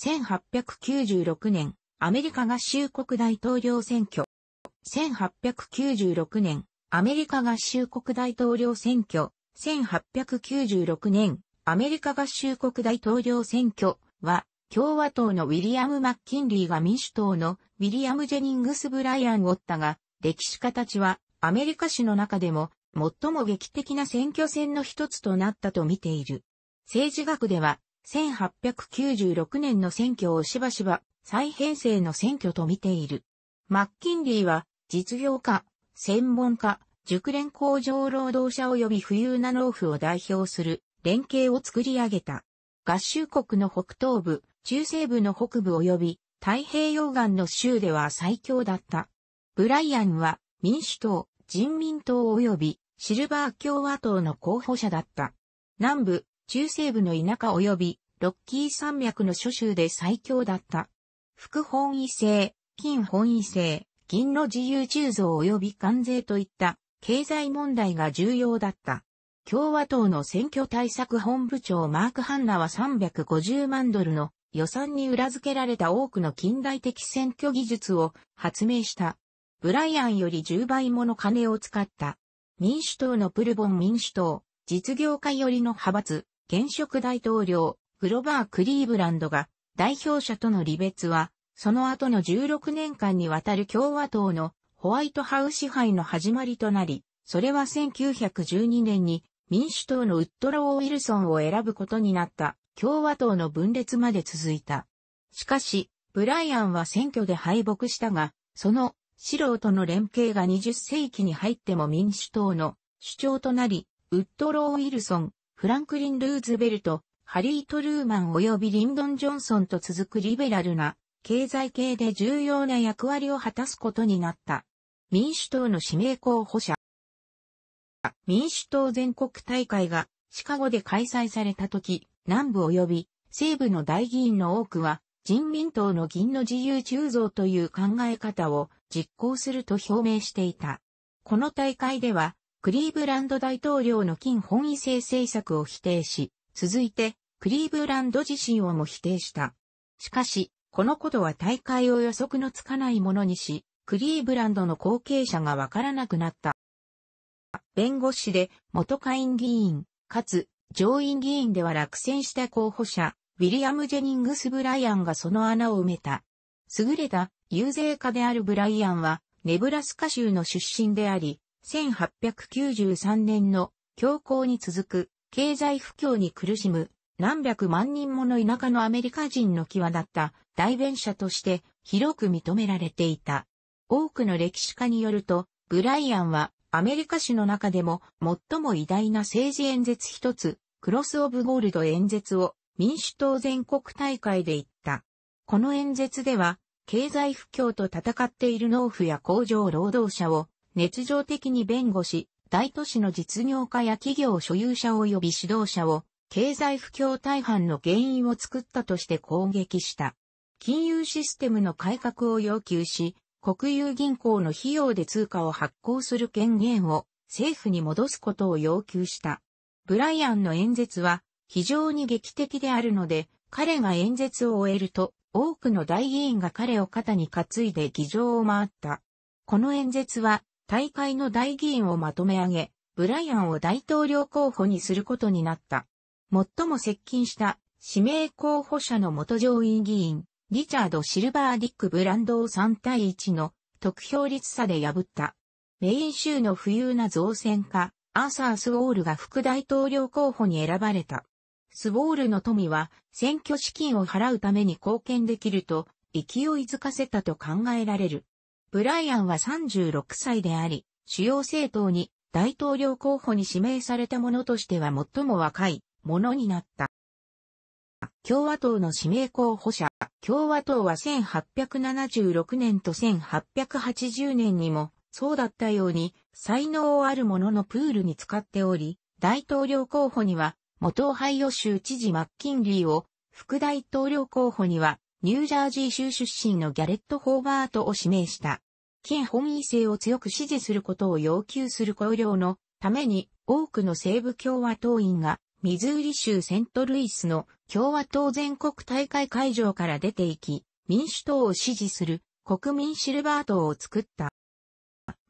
1896年、アメリカ合衆国大統領選挙。1896年、アメリカ合衆国大統領選挙。1896年、アメリカ合衆国大統領選挙は、共和党のウィリアム・マッキンリーが民主党のウィリアム・ジェニングス・ブライアン・を追ったが、歴史家たちはアメリカ史の中でも最も劇的な選挙戦の一つとなったと見ている。政治学では1896年の選挙をしばしば再編成の選挙と見ている。マッキンリーは実業家、専門家、熟練工場労働者及び富裕な農夫を代表する連携を作り上げた。合衆国の北東部、中西部の北部及び太平洋岸の州では最強だった。ブライアンは民主党、人民党及びシルバー共和党の候補者だった。南部、中西部の田舎及びロッキー山脈の諸州で最強だった。副本位制、金本位制、銀の自由鋳造及び関税といった経済問題が重要だった。共和党の選挙対策本部長マーク・ハンナは350万ドルの予算に裏付けられた多くの近代的選挙技術を発明した。ブライアンより10倍もの金を使った。民主党のプルボン民主党、実業家寄りの派閥、現職大統領、グロバー・クリーブランドが、代表者との離別は、その後の16年間にわたる共和党のホワイトハウス支配の始まりとなり、それは1912年に民主党のウッドロー・ウィルソンを選ぶことになった共和党の分裂まで続いた。しかし、ブライアンは選挙で敗北したが、その素人の連携が20世紀に入っても民主党の主張となり、ウッドロー・ウィルソン、フランクリン・ルーズベルト、ハリー・トルーマン及びリンドン・ジョンソンと続くリベラルな経済系で重要な役割を果たすことになった。民主党の指名候補者。民主党全国大会がシカゴで開催された時、南部及び西部の大議員の多くは人民党の銀の自由鋳造という考え方を実行すると表明していた。この大会ではクリーブランド大統領の金本位制政策を否定し、続いて、クリーブランド自身をも否定した。しかし、このことは大会を予測のつかないものにし、クリーブランドの後継者がわからなくなった。弁護士で元下院議員、かつ上院議員では落選した候補者、ウィリアム・ジェニングス・ブライアンがその穴を埋めた。優れた遊説家であるブライアンは、ネブラスカ州の出身であり、1893年の恐慌に続く経済不況に苦しむ何百万人もの田舎のアメリカ人の際立った代弁者として広く認められていた。多くの歴史家によると、ブライアンはアメリカ史の中でも最も偉大な政治演説一つ、クロスオブゴールド演説を民主党全国大会で言った。この演説では、経済不況と戦っている農夫や工場労働者を熱情的に弁護し、大都市の実業家や企業所有者及び指導者を経済不況大半の原因を作ったとして攻撃した。金融システムの改革を要求し、国有銀行の費用で通貨を発行する権限を政府に戻すことを要求した。ブライアンの演説は非常に劇的であるので、彼が演説を終えると多くの大議員が彼を肩に担いで議場を回った。この演説は大会の大議員をまとめ上げ、ブライアンを大統領候補にすることになった。最も接近した指名候補者の元上院議員、リチャード・シルバー・ディック・ブランドを3対1の得票率差で破った。メイン州の富裕な造船家、アーサー・スウォールが副大統領候補に選ばれた。スウォールの富は選挙資金を払うために貢献できると勢いづかせたと考えられる。ブライアンは36歳であり、主要政党に大統領候補に指名された者としては最も若いものになった。共和党の指名候補者、共和党は1876年と1880年にも、そうだったように、才能あるもののプールに使っており、大統領候補には、元オハイオ州知事マッキンリーを、副大統領候補には、ニュージャージー州出身のギャレット・ホーバートを指名した。金本位制を強く支持することを要求する公領のために多くの西部共和党員がミズーリ州セントルイスの共和党全国大会会場から出ていき民主党を支持する国民シルバー党を作った。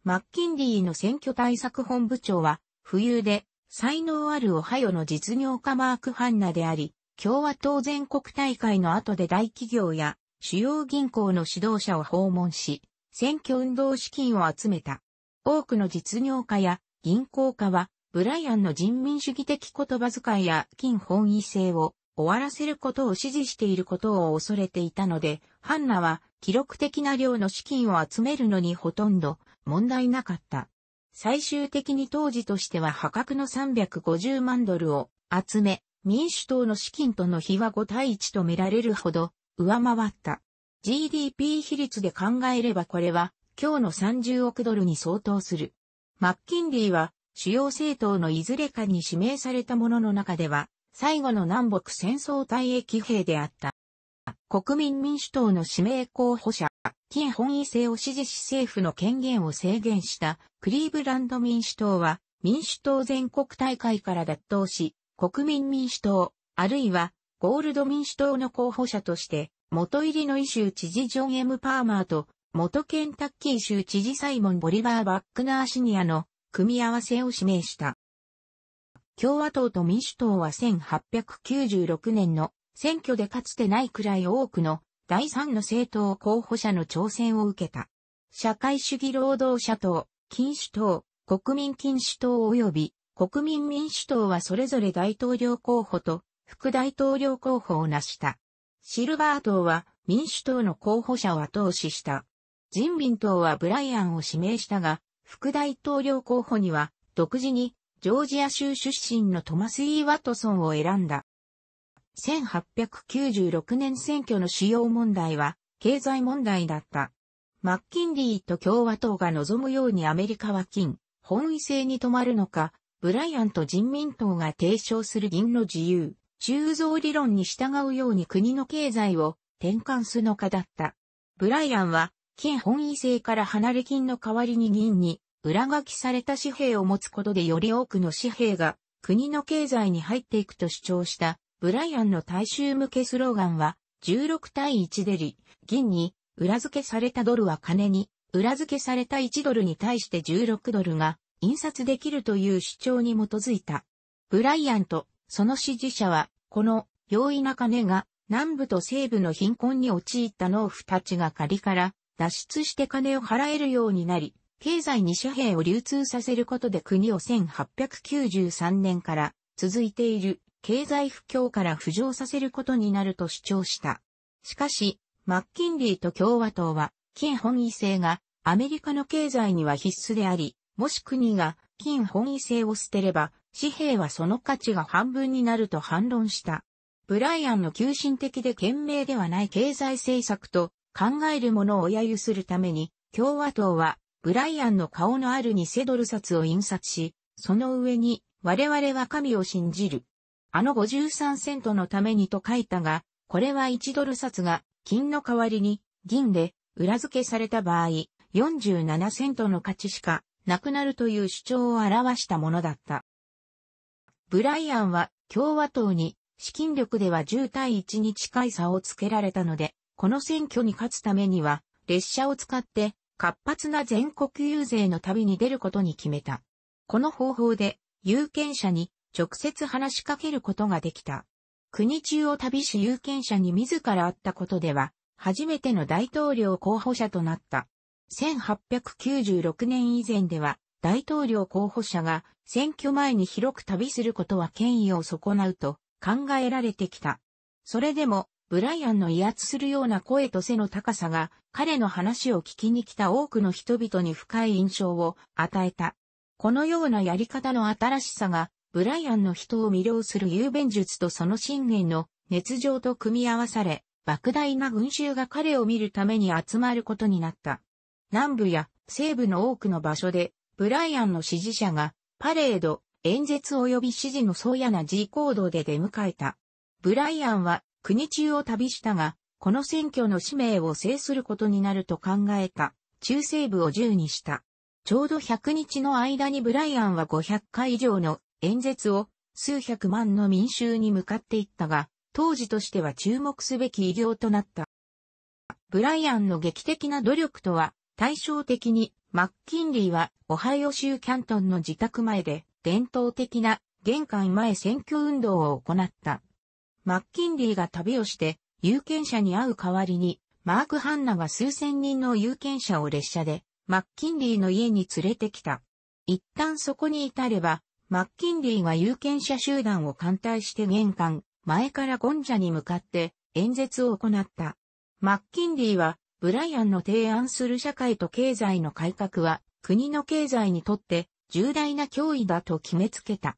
マッキンリーの選挙対策本部長は、富裕で、才能あるオハイオの実業家マーク・ハンナであり、共和党全国大会の後で大企業や主要銀行の指導者を訪問し、選挙運動資金を集めた。多くの実業家や銀行家は、ブライアンの人民主義的言葉遣いや金本位制を終わらせることを支持していることを恐れていたので、ハンナは記録的な量の資金を集めるのにほとんど問題なかった。最終的に当時としては破格の350万ドルを集め、民主党の資金との比は5対1と見られるほど上回った。GDP 比率で考えればこれは今日の30億ドルに相当する。マッキンリーは主要政党のいずれかに指名されたものの中では最後の南北戦争退役兵であった。国民民主党の指名候補者、金本位制を支持し政府の権限を制限したクリーブランド民主党は民主党全国大会から脱党し、国民民主党、あるいはゴールド民主党の候補者として、元入りの異州知事ジョン・ M・ パーマーと、元ケンタッキー州知事サイモン・ボリバー・バックナーシニアの組み合わせを指名した。共和党と民主党は1896年の選挙でかつてないくらい多くの第三の政党候補者の挑戦を受けた。社会主義労働者党、禁止党、国民禁止党及び国民民主党はそれぞれ大統領候補と副大統領候補を成した。シルバー党は民主党の候補者を後押しした。人民党はブライアンを指名したが、副大統領候補には独自にジョージア州出身のトマス・イー・ワトソンを選んだ。1896年選挙の主要問題は経済問題だった。マッキンリーと共和党が望むようにアメリカは金、本位制に止まるのか、ブライアンと人民党が提唱する銀の自由、鋳造理論に従うように国の経済を転換するのかだった。ブライアンは、金本位制から離れ金の代わりに銀に裏書きされた紙幣を持つことでより多くの紙幣が国の経済に入っていくと主張したブライアンの大衆向けスローガンは16対1でリ、銀に裏付けされたドルは金に裏付けされた1ドルに対して16ドルが印刷できるという主張に基づいた。ブライアンとその支持者は、この容易な金が南部と西部の貧困に陥った農夫たちが借りから脱出して金を払えるようになり、経済に紙幣を流通させることで国を1893年から続いている経済不況から浮上させることになると主張した。しかし、マッキンリーと共和党は、金本位制がアメリカの経済には必須であり、もし国が金本位制を捨てれば、紙幣はその価値が半分になると反論した。ブライアンの急進的で賢明ではない経済政策と考えるものを揶揄するために、共和党はブライアンの顔のある偽ドル札を印刷し、その上に我々は神を信じる。あの53セントのためにと書いたが、これは1ドル札が金の代わりに銀で裏付けされた場合、47セントの価値しかなくなるという主張を表したものだった。ブライアンは共和党に資金力では10対1に近い差をつけられたので、この選挙に勝つためには列車を使って活発な全国遊説の旅に出ることに決めた。この方法で有権者に直接話しかけることができた。国中を旅し有権者に自ら会ったことでは、初めての大統領候補者となった。1896年以前では、大統領候補者が選挙前に広く旅することは権威を損なうと考えられてきた。それでも、ブライアンの威圧するような声と背の高さが彼の話を聞きに来た多くの人々に深い印象を与えた。このようなやり方の新しさがブライアンの人を魅了する雄弁術とその信念の熱情と組み合わされ、莫大な群衆が彼を見るために集まることになった。南部や西部の多くの場所で、ブライアンの支持者が、パレード、演説及び支持の宗谷な G 行動で出迎えた。ブライアンは、国中を旅したが、この選挙の使命を制することになると考えた、中西部を10にした。ちょうど100日の間にブライアンは500回以上の演説を数百万の民衆に向かっていったが、当時としては注目すべき偉業となった。ブライアンの劇的な努力とは、対照的に、マッキンリーは、オハイオ州キャントンの自宅前で、伝統的な玄関前選挙運動を行った。マッキンリーが旅をして、有権者に会う代わりに、マーク・ハンナが数千人の有権者を列車で、マッキンリーの家に連れてきた。一旦そこに至れば、マッキンリーは有権者集団を艦隊して玄関、前からゴンジャに向かって演説を行った。マッキンリーはブライアンの提案する社会と経済の改革は、国の経済にとって重大な脅威だと決めつけた。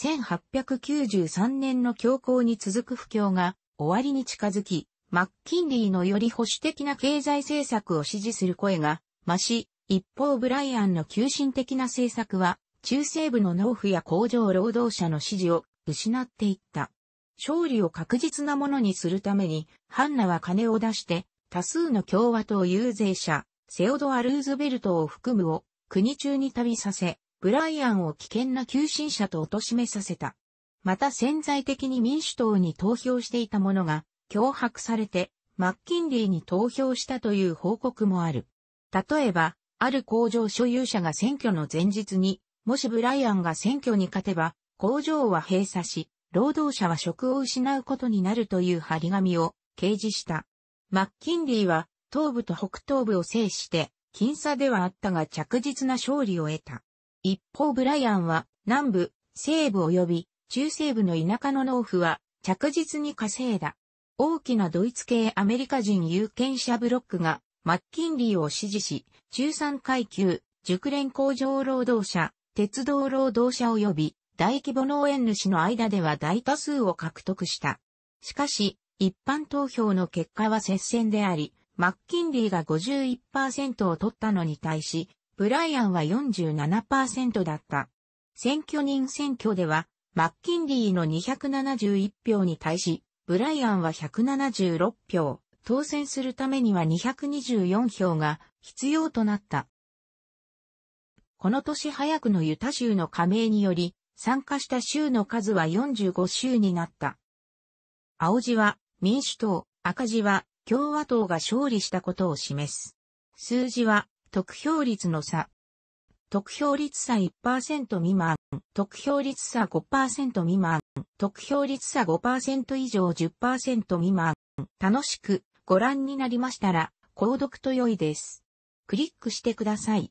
1893年の恐慌に続く不況が終わりに近づき、マッキンリーのより保守的な経済政策を支持する声が増し、一方ブライアンの急進的な政策は、中西部の農夫や工場労働者の支持を失っていった。勝利を確実なものにするために、ハンナは金を出して多数の共和党遊説者、セオドア・ルーズベルトを含むを国中に旅させ、ブライアンを危険な急進者と貶めさせた。また潜在的に民主党に投票していた者が脅迫されてマッキンリーに投票したという報告もある。例えば、ある工場所有者が選挙の前日に、もしブライアンが選挙に勝てば、工場は閉鎖し、労働者は職を失うことになるという張り紙を掲示した。マッキンリーは東部と北東部を制して、僅差ではあったが着実な勝利を得た。一方ブライアンは南部、西部及び中西部の田舎の農夫は着実に稼いだ。大きなドイツ系アメリカ人有権者ブロックがマッキンリーを支持し、中産階級、熟練工場労働者、鉄道労働者及び大規模農園主の間では大多数を獲得した。しかし、一般投票の結果は接戦であり、マッキンリーが51%を取ったのに対し、ブライアンは47%だった。選挙人選挙では、マッキンリーの271票に対し、ブライアンは176票、当選するためには224票が必要となった。この年早くのユタ州の加盟により、参加した州の数は45州になった。青字は民主党、赤字は共和党が勝利したことを示す。数字は得票率の差。得票率差1%未満、得票率差5%未満、得票率差5%以上10%未満。楽しくご覧になりましたら、購読と良いです。クリックしてください。